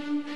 Música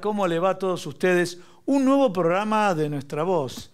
¿cómo le va a todos ustedes? Un nuevo programa de Nuestra Voz.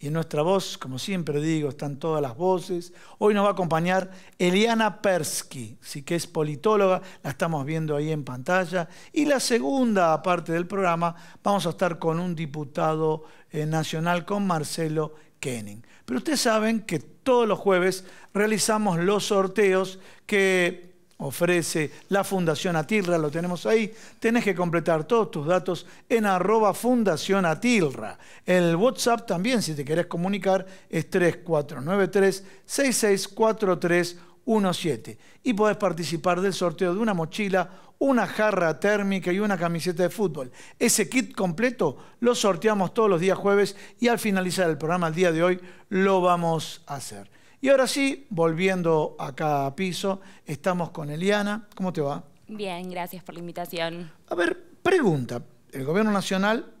Y en Nuestra Voz, como siempre digo, están todas las voces. Hoy nos va a acompañar Eliana Persky, sí que es politóloga, la estamos viendo ahí en pantalla. Y la segunda parte del programa vamos a estar con un diputado eh, nacional, con Marcelo Kenning. Pero ustedes saben que todos los jueves realizamos los sorteos que ofrece la Fundación Atilra, lo tenemos ahí. Tenés que completar todos tus datos en arroba Fundación Atilra. El WhatsApp también, si te querés comunicar, es 3493-664317. Y podés participar del sorteo de una mochila, una jarra térmica y una camiseta de fútbol. Ese kit completo lo sorteamos todos los días jueves y al finalizar el programa el día de hoy lo vamos a hacer. Y ahora sí, volviendo acá a piso, estamos con Eliana. ¿Cómo te va? Bien, gracias por la invitación. A ver, pregunta. El gobierno nacional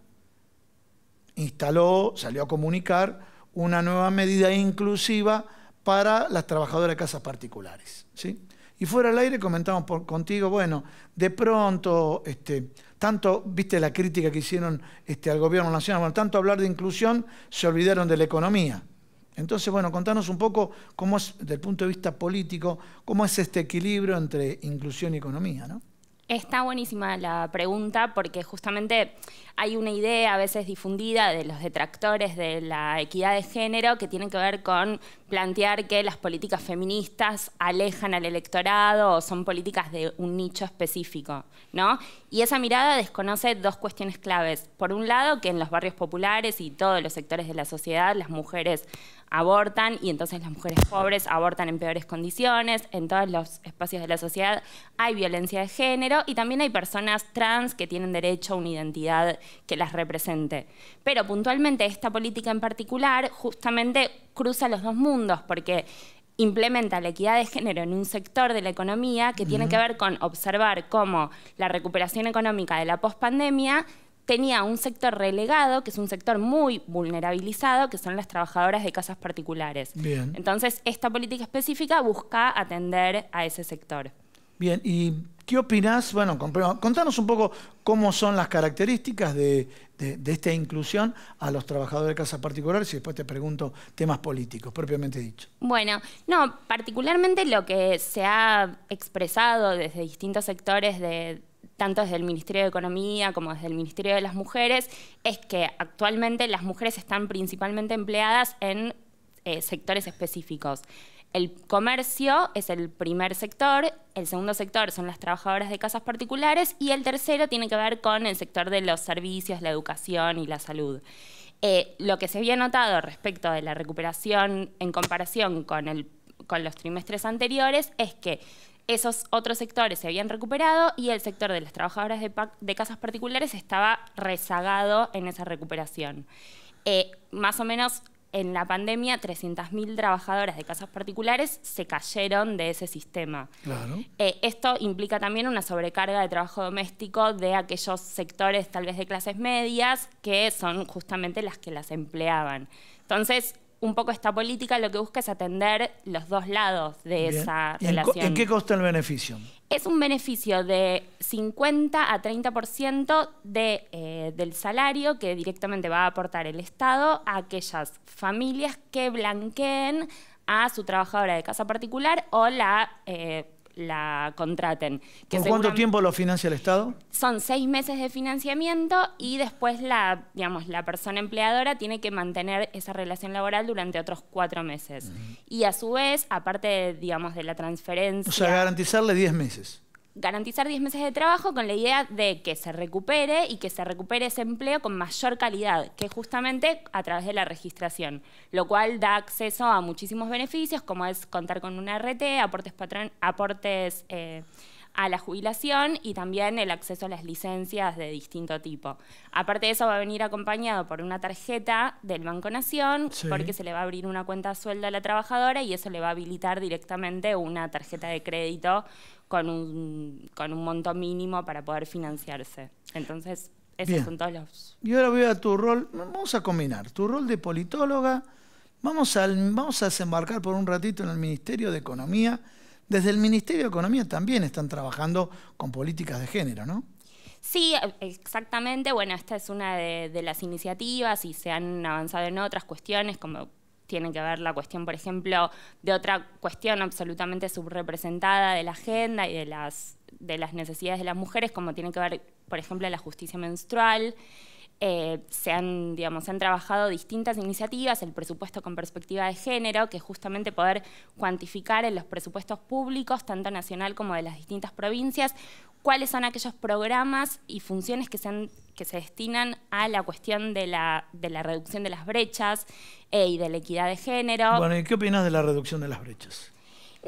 instaló, salió a comunicar una nueva medida inclusiva para las trabajadoras de casas particulares. ¿sí? Y fuera al aire comentamos contigo, bueno, de pronto, este, tanto, viste la crítica que hicieron este, al gobierno nacional, bueno, tanto hablar de inclusión, se olvidaron de la economía. Entonces, bueno, contanos un poco cómo es, desde el punto de vista político, cómo es este equilibrio entre inclusión y economía, ¿no? Está buenísima la pregunta porque justamente hay una idea a veces difundida de los detractores de la equidad de género que tiene que ver con plantear que las políticas feministas alejan al electorado o son políticas de un nicho específico, ¿no? Y esa mirada desconoce dos cuestiones claves. Por un lado, que en los barrios populares y todos los sectores de la sociedad las mujeres abortan y entonces las mujeres pobres abortan en peores condiciones, en todos los espacios de la sociedad hay violencia de género y también hay personas trans que tienen derecho a una identidad que las represente. Pero puntualmente esta política en particular justamente cruza los dos mundos porque implementa la equidad de género en un sector de la economía que tiene que ver con observar cómo la recuperación económica de la pospandemia tenía un sector relegado, que es un sector muy vulnerabilizado, que son las trabajadoras de casas particulares. Bien. Entonces, esta política específica busca atender a ese sector. Bien, y ¿Qué opinás? Bueno, contanos un poco cómo son las características de, de, esta inclusión a los trabajadores de casas particulares y después te pregunto temas políticos, propiamente dicho. Bueno, no, particularmente lo que se ha expresado desde distintos sectores de, tanto desde el Ministerio de Economía como desde el Ministerio de las Mujeres, es que actualmente las mujeres están principalmente empleadas en eh, sectores específicos. El comercio es el primer sector, el segundo sector son las trabajadoras de casas particulares y el tercero tiene que ver con el sector de los servicios, la educación y la salud. Eh, lo que se había notado respecto de la recuperación en comparación con los trimestres anteriores es que esos otros sectores se habían recuperado y el sector de las trabajadoras de, casas particulares estaba rezagado en esa recuperación. Eh, más o menos en la pandemia 300.000 trabajadoras de casas particulares se cayeron de ese sistema. Eh, esto implica también una sobrecarga de trabajo doméstico de aquellos sectores tal vez de clases medias que son justamente las que las empleaban. Entonces, un poco esta política lo que busca es atender los dos lados de esa relación. ¿En qué costa el beneficio? Es un beneficio de 50 a 30% de, eh, del salario que directamente va a aportar el Estado a aquellas familias que blanqueen a su trabajadora de casa particular o la... Eh, la contraten. Que cuánto tiempo lo financia el Estado? Son seis meses de financiamiento y después la, digamos, la persona empleadora tiene que mantener esa relación laboral durante otros cuatro meses. Y a su vez, aparte, digamos, de la transferencia... O sea, garantizarle diez meses garantizar 10 meses de trabajo con la idea de que se recupere y que se recupere ese empleo con mayor calidad, que justamente a través de la registración, lo cual da acceso a muchísimos beneficios, como es contar con una RT, aportes, aportes eh, a la jubilación y también el acceso a las licencias de distinto tipo. Aparte de eso va a venir acompañado por una tarjeta del Banco Nación porque se le va a abrir una cuenta suelda a la trabajadora y eso le va a habilitar directamente una tarjeta de crédito con un, monto mínimo para poder financiarse. Entonces, esos son todos los... Y ahora voy a tu rol, vamos a combinar, tu rol de politóloga, vamos a, vamos a desembarcar por un ratito en el Ministerio de Economía. Desde el Ministerio de Economía también están trabajando con políticas de género, ¿no? Sí, exactamente. Bueno, esta es una de, de, las iniciativas y se han avanzado en otras cuestiones como tiene que ver la cuestión, por ejemplo, de otra cuestión absolutamente subrepresentada de la agenda y de las, de las necesidades de las mujeres, como tiene que ver, por ejemplo, la justicia menstrual. Eh, se, han, digamos, se han trabajado distintas iniciativas, el presupuesto con perspectiva de género, que es justamente poder cuantificar en los presupuestos públicos, tanto nacional como de las distintas provincias, cuáles son aquellos programas y funciones que se, que se destinan a la cuestión de la, reducción de las brechas eh, y de la equidad de género. Bueno, ¿y qué opinas de la reducción de las brechas?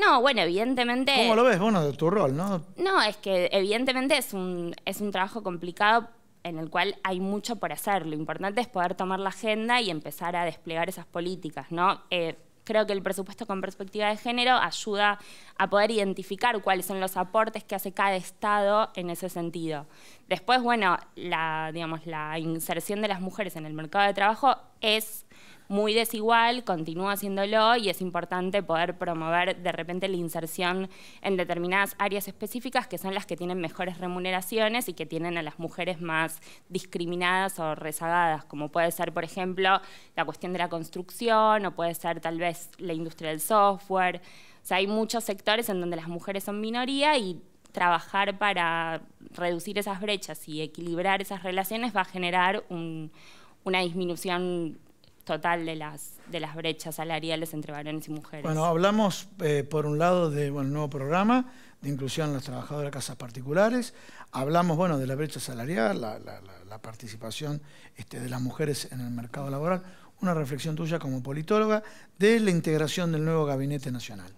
No, bueno, evidentemente. ¿Cómo lo ves? Bueno, de tu rol, ¿no? No, es que evidentemente es un, trabajo complicado en el cual hay mucho por hacer. Lo importante es poder tomar la agenda y empezar a desplegar esas políticas, ¿no? Eh, creo que el presupuesto con perspectiva de género ayuda a poder identificar cuáles son los aportes que hace cada Estado en ese sentido. Después, bueno, la, digamos, la inserción de las mujeres en el mercado de trabajo es muy desigual, continúa haciéndolo y es importante poder promover de repente la inserción en determinadas áreas específicas que son las que tienen mejores remuneraciones y que tienen a las mujeres más discriminadas o rezagadas, como puede ser, por ejemplo, la cuestión de la construcción o puede ser tal vez la industria del software. O sea, hay muchos sectores en donde las mujeres son minoría y trabajar para reducir esas brechas y equilibrar esas relaciones va a generar una disminución total de las, de las brechas salariales entre varones y mujeres. Bueno, hablamos eh, por un lado del de, nuevo programa de inclusión de las trabajadoras de casas particulares, hablamos bueno, de la brecha salarial, la, participación este, de las mujeres en el mercado laboral, una reflexión tuya como politóloga de la integración del nuevo gabinete nacional.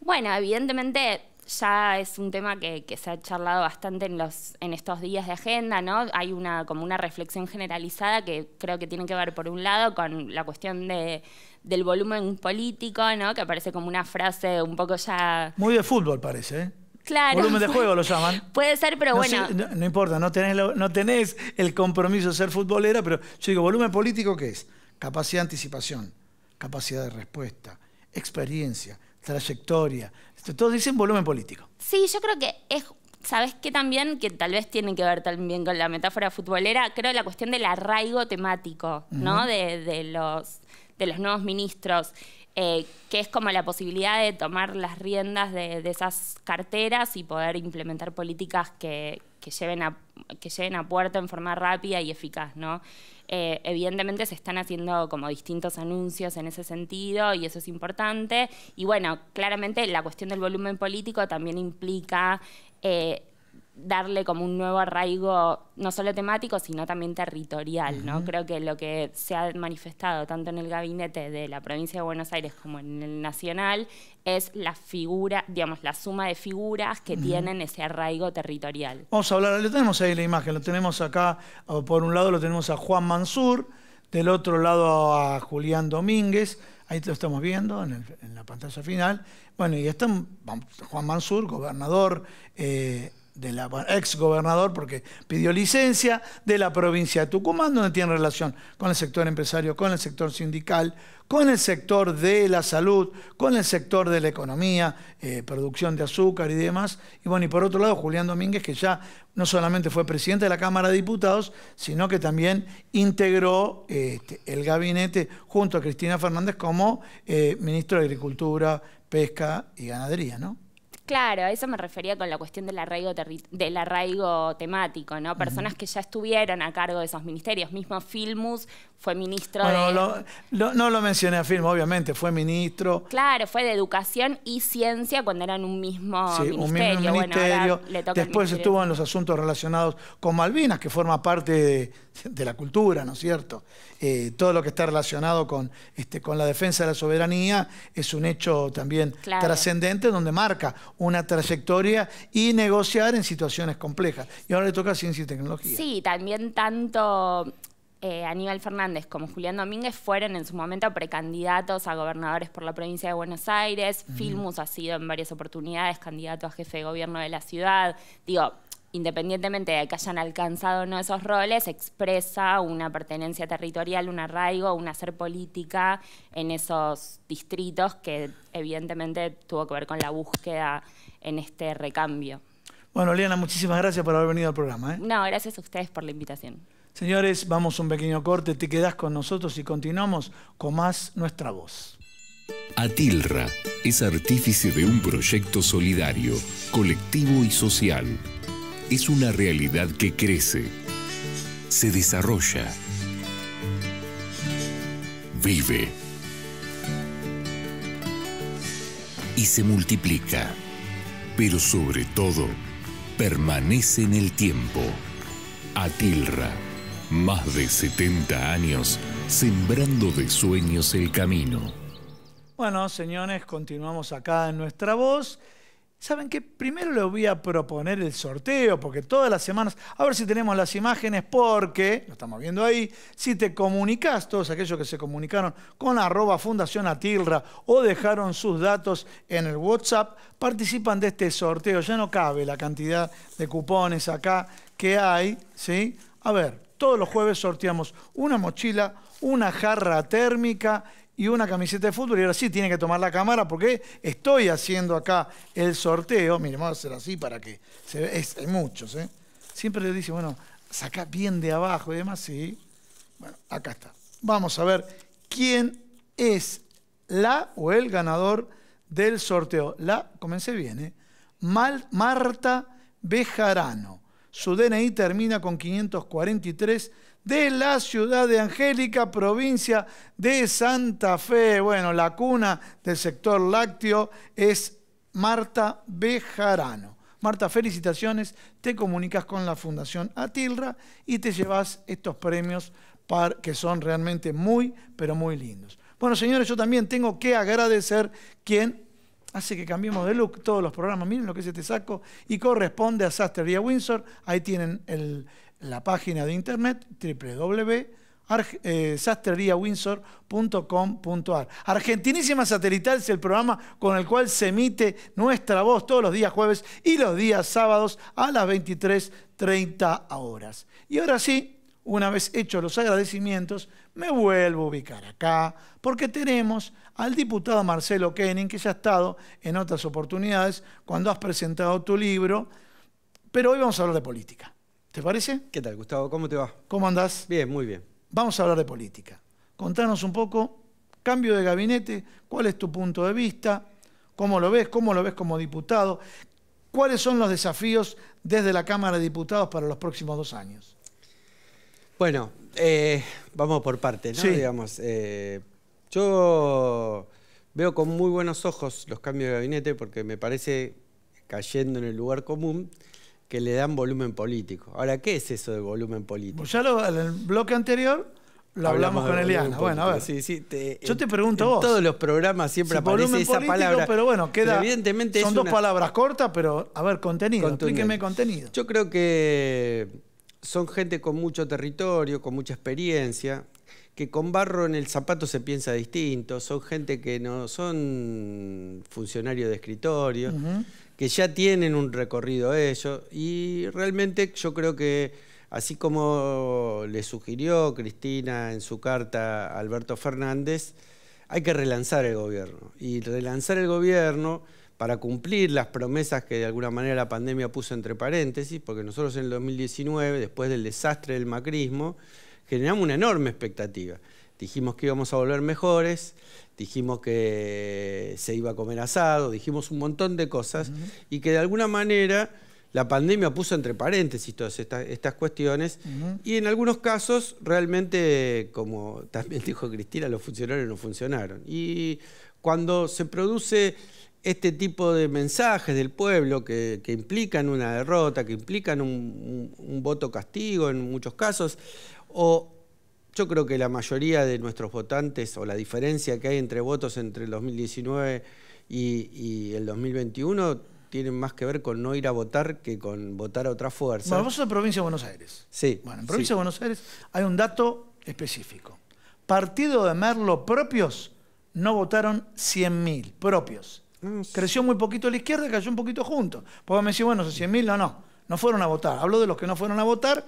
Bueno, evidentemente ya es un tema que, se ha charlado bastante en, los, en estos días de agenda, ¿no? Hay una, como una reflexión generalizada que creo que tiene que ver, por un lado, con la cuestión de, del volumen político, ¿no? Que aparece como una frase un poco ya... Muy de fútbol parece, ¿eh? Claro. Volumen de juego lo llaman. Puede ser, pero bueno. no, importa, no tenés, no tenés el compromiso de ser futbolera, pero yo digo, volumen político, ¿qué es? Capacidad de anticipación, capacidad de respuesta, experiencia, trayectoria, todos dicen volumen político. Sí, yo creo que es ¿Sabes qué también? Que tal vez tiene que ver también con la metáfora futbolera, creo la cuestión del arraigo temático, ¿no? de, los, de los nuevos ministros. Eh, que es como la posibilidad de tomar las riendas de, esas carteras y poder implementar políticas que, lleven a, que lleven a puerto en forma rápida y eficaz, ¿no? Eh, evidentemente se están haciendo como distintos anuncios en ese sentido y eso es importante. Y bueno, claramente la cuestión del volumen político también implica eh, darle como un nuevo arraigo, no solo temático, sino también territorial, ¿no? Creo que lo que se ha manifestado tanto en el gabinete de la provincia de Buenos Aires como en el nacional es la figura, digamos, la suma de figuras que tienen ese arraigo territorial. Vamos a hablar, le tenemos ahí la imagen, lo tenemos acá, por un lado lo tenemos a Juan Mansur, del otro lado a Julián Domínguez, ahí lo estamos viendo en, la pantalla final. Bueno, y está Juan Mansur, gobernador eh, de la ex gobernador porque pidió licencia de la provincia de Tucumán, donde tiene relación con el sector empresario, con el sector sindical, con el sector de la salud, con el sector de la economía, eh, producción de azúcar y demás. Y bueno, y por otro lado, Julián Domínguez, que ya no solamente fue presidente de la Cámara de Diputados, sino que también integró este, el gabinete junto a Cristina Fernández como eh, ministro de Agricultura, Pesca y Ganadería, ¿no? Claro, a eso me refería con la cuestión del arraigo, del arraigo temático, ¿no? Personas que ya estuvieron a cargo de esos ministerios. Mismo Filmus fue ministro de... no lo mencioné a Film, obviamente, fue ministro. Claro, fue de Educación y Ciencia cuando eran un mismo sí, ministerio. Un mismo ministerio. Después estuvo en los asuntos relacionados con Malvinas, que forma parte de, la cultura, ¿no es cierto? Eh, todo lo que está relacionado con, este, con la defensa de la soberanía es un hecho también trascendente donde marca una trayectoria y negociar en situaciones complejas. Y ahora le toca Ciencia y Tecnología. Sí, también tanto eh, Aníbal Fernández como Julián Domínguez fueron en su momento precandidatos a gobernadores por la provincia de Buenos Aires. Filmus ha sido en varias oportunidades candidato a jefe de gobierno de la ciudad. Digo, independientemente de que hayan alcanzado o no esos roles, expresa una pertenencia territorial, un arraigo, un hacer política en esos distritos que evidentemente tuvo que ver con la búsqueda en este recambio. Bueno, Liana, muchísimas gracias por haber venido al programa. ¿eh? No, gracias a ustedes por la invitación. Señores, vamos a un pequeño corte, te quedas con nosotros y continuamos con más nuestra voz. Atilra es artífice de un proyecto solidario, colectivo y social. Es una realidad que crece, se desarrolla, vive y se multiplica, pero sobre todo permanece en el tiempo. Atilra más de 70 años sembrando de sueños el camino. Bueno, señores, continuamos acá en nuestra voz. ¿Saben qué? Primero les voy a proponer el sorteo, porque todas las semanas, a ver si tenemos las imágenes, porque, lo estamos viendo ahí, si te comunicas, todos aquellos que se comunicaron con arroba fundación atilra o dejaron sus datos en el WhatsApp, participan de este sorteo. Ya no cabe la cantidad de cupones acá que hay, ¿sí? A ver, todos los jueves sorteamos una mochila, una jarra térmica y una camiseta de fútbol. Y ahora sí tiene que tomar la cámara porque estoy haciendo acá el sorteo. Miren, vamos a hacer así para que se vea. hay muchos, ¿eh? Siempre le dice, bueno, saca bien de abajo y demás. Sí. Bueno, acá está. Vamos a ver quién es la o el ganador del sorteo. La, comencé bien, ¿eh? Marta Bejarano. Su DNI termina con 543 de la ciudad de Angélica, provincia de Santa Fe. Bueno, la cuna del sector lácteo es Marta Bejarano. Marta, felicitaciones, te comunicas con la Fundación Atilra y te llevas estos premios que son realmente muy, pero muy lindos. Bueno, señores, yo también tengo que agradecer quien hace que cambiemos de look todos los programas. Miren lo que se te saco. Y corresponde a Sastería Windsor. Ahí tienen la página de internet www.sasteriawindsor.com.ar. Eh, Argentinísima Satelital es el programa con el cual se emite nuestra voz todos los días jueves y los días sábados a las 23.30 horas. Y ahora sí, una vez hechos los agradecimientos, me vuelvo a ubicar acá, porque tenemos al diputado Marcelo Kenning, que ya ha estado en otras oportunidades cuando has presentado tu libro, pero hoy vamos a hablar de política. ¿Te parece? ¿Qué tal, Gustavo? ¿Cómo te va? ¿Cómo andás? Bien, muy bien. Vamos a hablar de política. Contanos un poco, cambio de gabinete, cuál es tu punto de vista, cómo lo ves, cómo lo ves como diputado, cuáles son los desafíos desde la Cámara de Diputados para los próximos dos años. Bueno, eh, vamos por partes, ¿no? Digamos, eh, yo veo con muy buenos ojos los cambios de gabinete porque me parece, cayendo en el lugar común, que le dan volumen político. Ahora, ¿qué es eso de volumen político? Pues ya lo, en el bloque anterior lo hablamos, con Eliana. Bueno, a ver. Yo te pregunto vos. todos los programas siempre aparece esa palabra. Pero bueno, queda. evidentemente son dos palabras cortas, pero a ver, contenido. Explíqueme contenido. Yo creo que son gente con mucho territorio, con mucha experiencia, que con barro en el zapato se piensa distinto, son gente que no son funcionarios de escritorio, que ya tienen un recorrido ellos y realmente yo creo que así como le sugirió Cristina en su carta a Alberto Fernández, hay que relanzar el gobierno y relanzar el gobierno para cumplir las promesas que de alguna manera la pandemia puso entre paréntesis, porque nosotros en el 2019, después del desastre del macrismo, generamos una enorme expectativa. Dijimos que íbamos a volver mejores, dijimos que se iba a comer asado, dijimos un montón de cosas y que de alguna manera la pandemia puso entre paréntesis todas estas, cuestiones y en algunos casos realmente, como también dijo Cristina, los funcionarios no funcionaron. Y cuando se produce este tipo de mensajes del pueblo que, implican una derrota, que implican un, voto castigo en muchos casos, o yo creo que la mayoría de nuestros votantes, o la diferencia que hay entre votos entre el 2019 y, el 2021, tienen más que ver con no ir a votar que con votar a otra fuerza. Bueno, vos sos de Provincia de Buenos Aires. Sí. Bueno, en Provincia de Buenos Aires hay un dato específico. Partido de Merlo propios no votaron 100.000 propios. Mm, creció muy poquito la izquierda y cayó un poquito junto. Porque me decís, bueno, esos 100.000, no, no, no fueron a votar. Hablo de los que no fueron a votar,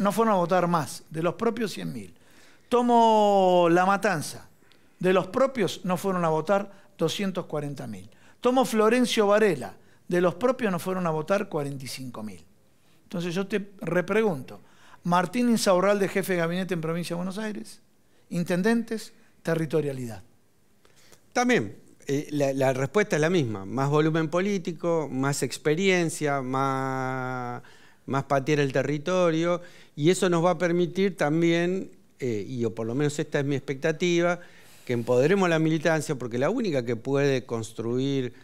no fueron a votar más, de los propios 100.000. Tomo La Matanza, de los propios no fueron a votar 240.000. Tomo Florencio Varela, de los propios no fueron a votar 45.000. Entonces yo te repregunto, Martín Insaurral de jefe de gabinete en provincia de Buenos Aires, intendentes, territorialidad. También, eh, la, respuesta es la misma, más volumen político, más experiencia, más, más patear el territorio, y eso nos va a permitir también, eh, y o por lo menos esta es mi expectativa, que empoderemos la militancia, porque la única que puede construir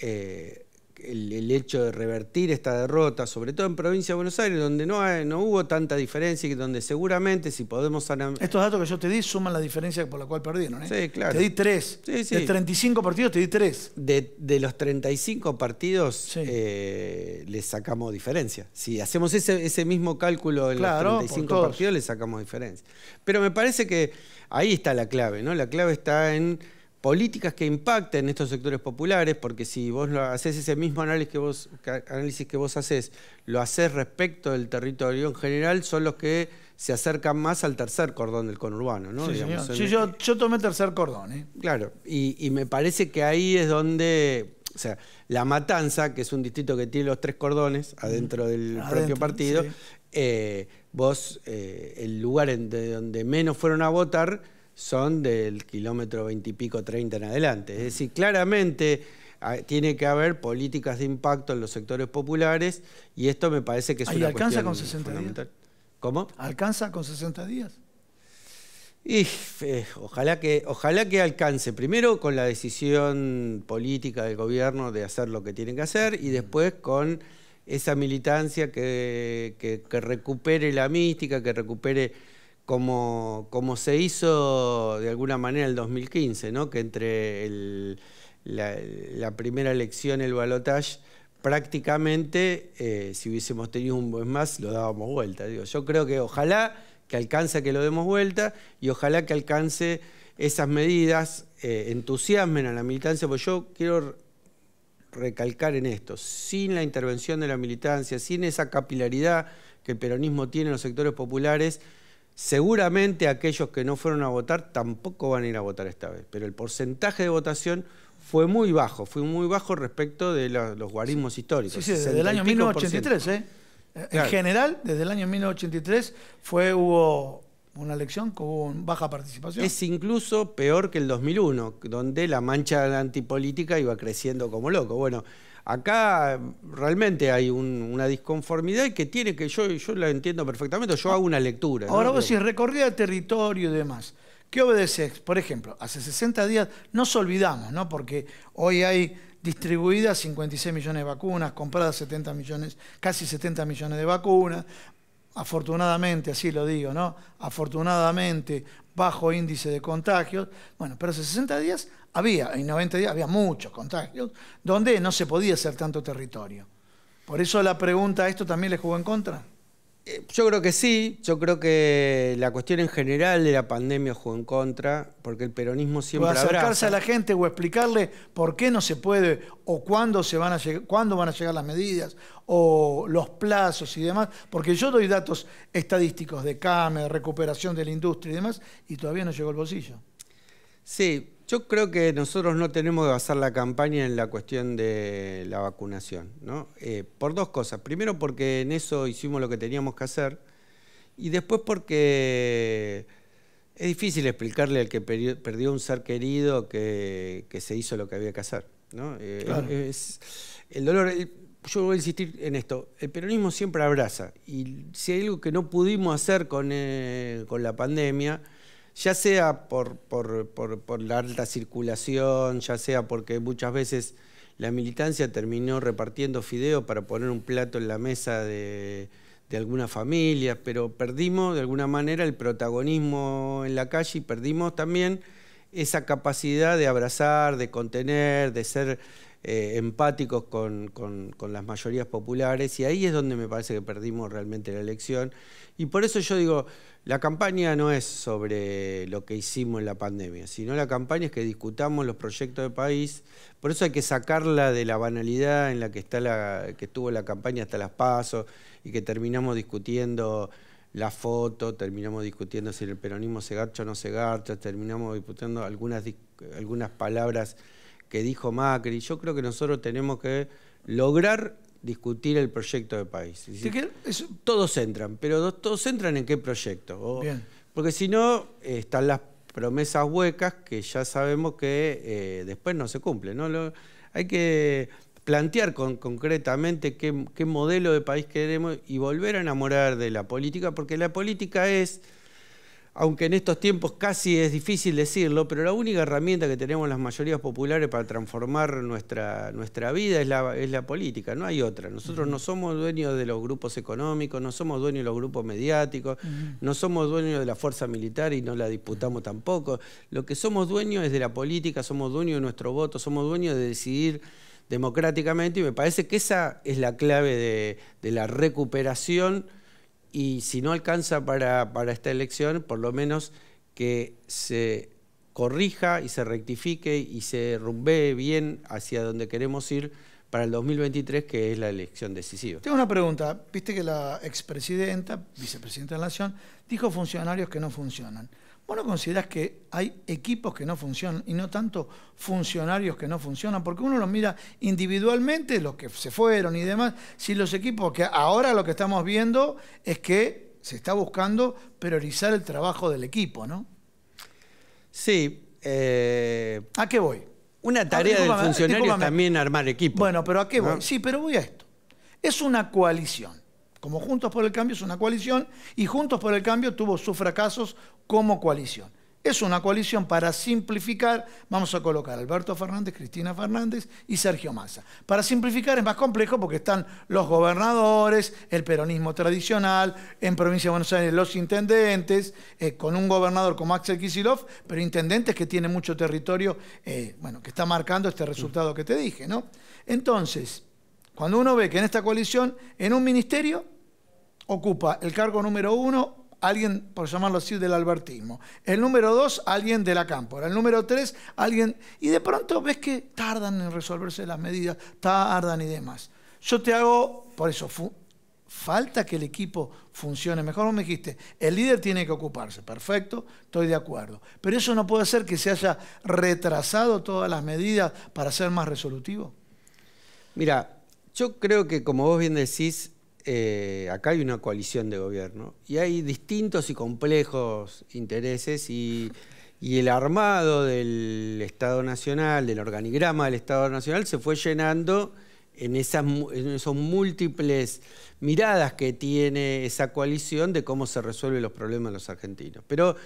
eh, el, hecho de revertir esta derrota, sobre todo en Provincia de Buenos Aires, donde no, no hubo tanta diferencia y donde seguramente si podemos... Estos datos que yo te di suman la diferencia por la cual perdieron. ¿eh? Sí, claro. Te di tres. De 35 partidos te di tres. De, los 35 partidos eh, le les sacamos diferencia. Si hacemos ese, mismo cálculo en los 35 partidos, le sacamos diferencia. Pero me parece que ahí está la clave, ¿no? La clave está en políticas que impacten estos sectores populares, porque si vos lo haces ese mismo análisis que vos, análisis que vos haces, lo haces respecto del territorio en general, son los que se acercan más al tercer cordón del conurbano, ¿no? Sí, yo, yo, tomé tercer cordón, ¿eh? Claro, y, me parece que ahí es donde o sea, La Matanza, que es un distrito que tiene los tres cordones adentro del propio partido, eh, vos, eh, el lugar donde menos fueron a votar son del kilómetro 20 y pico, 30 en adelante. Es decir, claramente ah, tiene que haber políticas de impacto en los sectores populares y esto me parece que es ¿Y alcanza con 60 días? ¿Cómo? ¿Alcanza con 60 días? Y, eh, ojalá, que, ojalá que alcance, primero con la decisión política del gobierno de hacer lo que tiene que hacer y después con esa militancia que, que recupere la mística, que recupere como, se hizo de alguna manera en el 2015, ¿no? que entre la, primera elección, el balotage, prácticamente, eh, si hubiésemos tenido un buen más, lo dábamos vuelta. Digo, yo creo que ojalá que alcance que lo demos vuelta y ojalá que alcance esas medidas, eh, entusiasmen a la militancia, porque yo quiero recalcar en esto, sin la intervención de la militancia, sin esa capilaridad que el peronismo tiene en los sectores populares, Seguramente aquellos que no fueron a votar tampoco van a ir a votar esta vez, pero el porcentaje de votación fue muy bajo, fue muy bajo respecto de los guarismos históricos. Sí, sí, desde el año 1983, ¿eh? En general, desde el año 1983 fue, hubo una elección con baja participación. Es incluso peor que el 2001, donde la mancha antipolítica iba creciendo como loco. Bueno, Acá mm, realmente hay una disconformidad que tiene que yo, yo la entiendo perfectamente, yo hago una lectura. Ahora vos decís, recorrida territorio y demás. ¿Qué obedeces? Por ejemplo, hace 60 días, nos olvidamos, ¿no? Porque hoy hay distribuidas 56 millones de vacunas, compradas 70 millones, casi 70 millones de vacunas, afortunadamente, así lo digo, ¿no? Afortunadamente, bajo índice de contagios. Bueno, pero hace 60 días había, en 90 días había muchos contagios, donde no se podía hacer tanto territorio. Por eso la pregunta, ¿esto también le jugó en contra? Eh, yo creo que sí, yo creo que la cuestión en general de la pandemia jugó en contra, porque el peronismo siempre... O acercarse a la gente o explicarle por qué no se puede, o cuándo, se van a cuándo van a llegar las medidas, o los plazos y demás, porque yo doy datos estadísticos de CAME, de recuperación de la industria y demás, y todavía no llegó el bolsillo. Sí, yo creo que nosotros no tenemos que basar la campaña en la cuestión de la vacunación, ¿no? Eh, por dos cosas. Primero porque en eso hicimos lo que teníamos que hacer y después porque es difícil explicarle al que perdió un ser querido que, se hizo lo que había que hacer, eh, el dolor... yo voy a insistir en esto, el peronismo siempre abraza y si hay algo que no pudimos hacer con eh, la pandemia ya sea por, la alta circulación, ya sea porque muchas veces la militancia terminó repartiendo fideos para poner un plato en la mesa de, de alguna familia, pero perdimos de alguna manera el protagonismo en la calle y perdimos también esa capacidad de abrazar, de contener, de ser eh, empáticos con, las mayorías populares y ahí es donde me parece que perdimos realmente la elección. Y por eso yo digo, la campaña no es sobre lo que hicimos en la pandemia, sino la campaña es que discutamos los proyectos de país. Por eso hay que sacarla de la banalidad en la que, está la, que estuvo la campaña hasta las pasos y que terminamos discutiendo la foto, terminamos discutiendo si el peronismo se garcha o no se garcha, terminamos discutiendo algunas, algunas palabras que dijo Macri. Yo creo que nosotros tenemos que lograr discutir el proyecto de país. Todos entran, pero todos entran en qué proyecto. Porque si no, están las promesas huecas que ya sabemos que eh, después no se cumplen. hay que plantear concretamente qué modelo de país queremos y volver a enamorar de la política, porque la política es aunque en estos tiempos casi es difícil decirlo, pero la única herramienta que tenemos las mayorías populares para transformar nuestra, nuestra vida es la, política, no hay otra. Nosotros no somos dueños de los grupos económicos, no somos dueños de los grupos mediáticos, no somos dueños de la fuerza militar y no la disputamos tampoco. Lo que somos dueños es de la política, somos dueños de nuestro voto, somos dueños de decidir democráticamente y me parece que esa es la clave de la recuperación y si no alcanza para, esta elección, por lo menos que se corrija y se rectifique y se rumbe bien hacia donde queremos ir para el 2023, que es la elección decisiva. Tengo una pregunta. Viste que la expresidenta, vicepresidenta de la Nación, dijo funcionarios que no funcionan. ¿Vos no que hay equipos que no funcionan y no tanto funcionarios que no funcionan? Porque uno los mira individualmente, los que se fueron y demás, si los equipos que ahora lo que estamos viendo es que se está buscando priorizar el trabajo del equipo, ¿no? Sí. Eh, ¿A qué voy? Una tarea de del funcionario es también armar equipos. Bueno, pero ¿a qué voy? Sí, pero voy a esto. Es una coalición como Juntos por el Cambio es una coalición y Juntos por el Cambio tuvo sus fracasos como coalición. Es una coalición para simplificar, vamos a colocar a Alberto Fernández, Cristina Fernández y Sergio Massa. Para simplificar es más complejo porque están los gobernadores, el peronismo tradicional, en provincia de Buenos Aires los intendentes, eh, con un gobernador como Axel Kisilov, pero intendentes que tiene mucho territorio, eh, bueno, que está marcando este resultado que te dije, ¿no? Entonces, cuando uno ve que en esta coalición, en un ministerio, ocupa el cargo número uno, alguien, por llamarlo así, del albertismo. El número dos, alguien de la cámpora. El número tres, alguien... Y de pronto ves que tardan en resolverse las medidas, tardan y demás. Yo te hago, por eso, falta que el equipo funcione mejor. ¿No me dijiste, el líder tiene que ocuparse, perfecto, estoy de acuerdo. Pero eso no puede ser que se haya retrasado todas las medidas para ser más resolutivo. Mira, yo creo que, como vos bien decís, eh, acá hay una coalición de gobierno y hay distintos y complejos intereses y, el armado del Estado Nacional, del organigrama del Estado Nacional, se fue llenando en, esas, múltiples miradas que tiene esa coalición de cómo se resuelven los problemas de los argentinos. Pero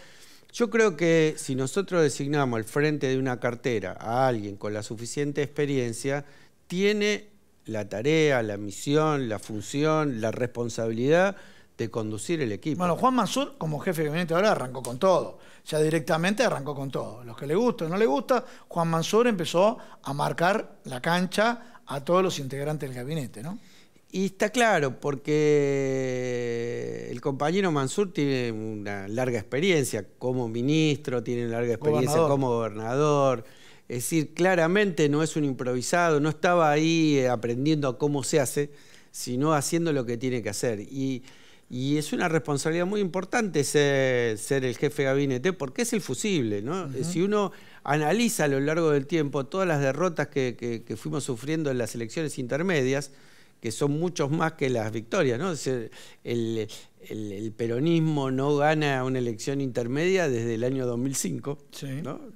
yo creo que si nosotros designamos al frente de una cartera a alguien con la suficiente experiencia, tiene la tarea, la misión, la función, la responsabilidad de conducir el equipo. Bueno, Juan Mansur, como jefe de gabinete ahora, arrancó con todo. Ya directamente arrancó con todo. Los que le gusta o no le gusta, Juan Mansur empezó a marcar la cancha a todos los integrantes del gabinete, ¿no? Y está claro, porque el compañero Mansur tiene una larga experiencia como ministro, tiene larga experiencia como gobernador es decir, claramente no es un improvisado, no estaba ahí eh, aprendiendo cómo se hace, sino haciendo lo que tiene que hacer. Y, es una responsabilidad muy importante ser, el jefe de gabinete porque es el fusible. ¿no? Si uno analiza a lo largo del tiempo todas las derrotas que, fuimos sufriendo en las elecciones intermedias, que son muchos más que las victorias, ¿no? el, peronismo no gana una elección intermedia desde el año 2005,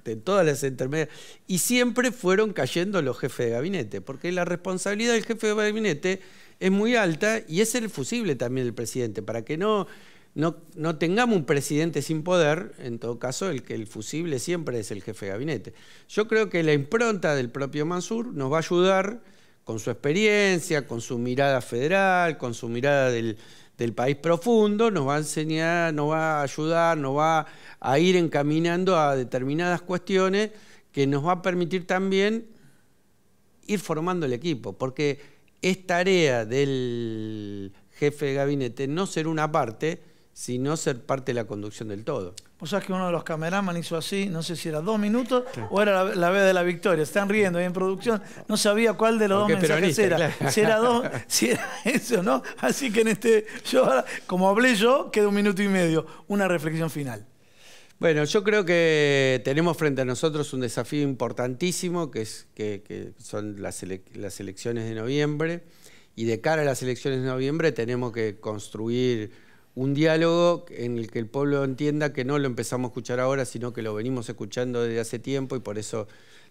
de todas las intermedias, y siempre fueron cayendo los jefes de gabinete, porque la responsabilidad del jefe de gabinete es muy alta y es el fusible también del presidente, para que no, no, no tengamos un presidente sin poder, en todo caso el que el fusible siempre es el jefe de gabinete. Yo creo que la impronta del propio Mansur nos va a ayudar con su experiencia, con su mirada federal, con su mirada del del país profundo, nos va a enseñar, nos va a ayudar, nos va a ir encaminando a determinadas cuestiones que nos va a permitir también ir formando el equipo, porque es tarea del jefe de gabinete no ser una parte, sino ser parte de la conducción del todo. Vos sabés que uno de los cameraman hizo así, no sé si era dos minutos o era la, vez de la victoria. Están riendo ahí en producción, no sabía cuál de los dos mensajes era. Si era si era eso, ¿no? Así que en este, yo como hablé yo, queda un minuto y medio. Una reflexión final. Bueno, yo creo que tenemos frente a nosotros un desafío importantísimo, que, es, que, son las elecciones de noviembre, y de cara a las elecciones de noviembre tenemos que construir un diálogo en el que el pueblo entienda que no lo empezamos a escuchar ahora, sino que lo venimos escuchando desde hace tiempo y por eso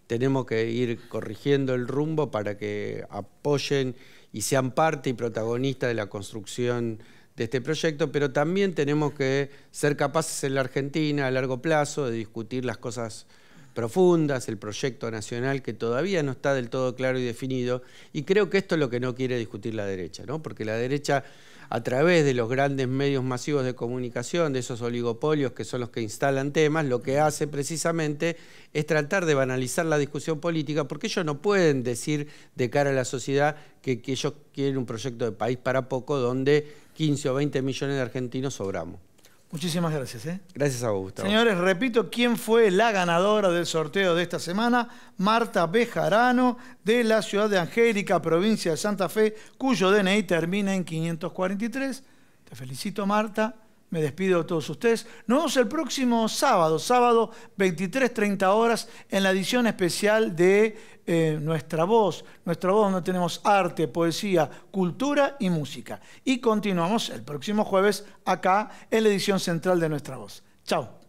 tenemos que ir corrigiendo el rumbo para que apoyen y sean parte y protagonistas de la construcción de este proyecto, pero también tenemos que ser capaces en la Argentina a largo plazo de discutir las cosas profundas, el proyecto nacional que todavía no está del todo claro y definido, y creo que esto es lo que no quiere discutir la derecha, ¿no? porque la derecha a través de los grandes medios masivos de comunicación, de esos oligopolios que son los que instalan temas, lo que hace precisamente es tratar de banalizar la discusión política, porque ellos no pueden decir de cara a la sociedad que, que ellos quieren un proyecto de país para poco donde 15 o 20 millones de argentinos sobramos. Muchísimas gracias. ¿eh? Gracias a Señores, repito, ¿quién fue la ganadora del sorteo de esta semana? Marta Bejarano, de la ciudad de Angélica, provincia de Santa Fe, cuyo DNI termina en 543. Te felicito, Marta me despido de todos ustedes. Nos vemos el próximo sábado, sábado 30 horas, en la edición especial de eh, Nuestra Voz. Nuestra Voz donde tenemos arte, poesía, cultura y música. Y continuamos el próximo jueves acá en la edición central de Nuestra Voz. Chao.